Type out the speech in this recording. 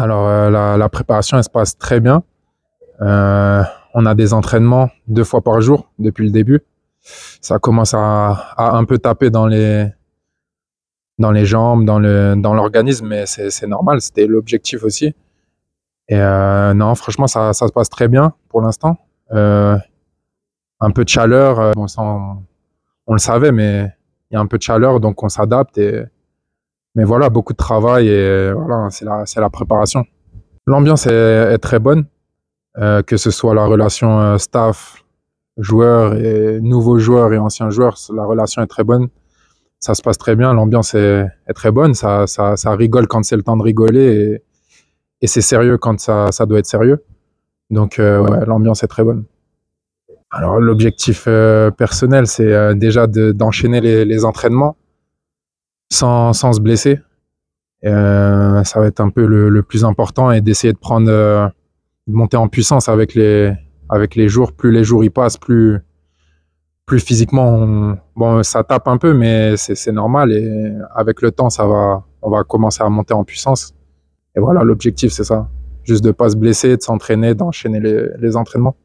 Alors euh, la, préparation, elle se passe très bien. Euh, on a des entraînements deux fois par jour depuis le début. Ça commence à, un peu taper dans les, dans les jambes, dans l'organisme, dans mais c'est normal, c'était l'objectif aussi. Et euh, non, franchement, ça, se passe très bien pour l'instant. un peu de chaleur, on, on le savait, mais il y a un peu de chaleur, donc on s'adapte et mais voilà, beaucoup de travail et euh, voilà, c'est la, c'est la préparation. L'ambiance est, très bonne, euh, que ce soit la relation euh, staff, joueurs et nouveaux joueurs et anciens joueurs, la relation est très bonne. Ça se passe très bien, l'ambiance est, très bonne, ça, ça, ça, rigole quand c'est le temps de rigoler et, et c'est sérieux quand ça, ça, doit être sérieux. Donc l'ambiance est très bonne. Alors l'objectif personnel, c'est déjà d'enchaîner les, entraînements sans, sans se blesser. Euh, ça va être un peu le, plus important et d'essayer de prendre, euh, de monter en puissance avec les, avec les jours. Plus les jours y passent, plus, plus physiquement, bon, ça tape un peu, mais c'est normal. Et avec le temps, ça va, on va commencer à monter en puissance. Et voilà, l'objectif, c'est ça. Juste de pas se blesser, de s'entraîner, d'enchaîner les entraînements.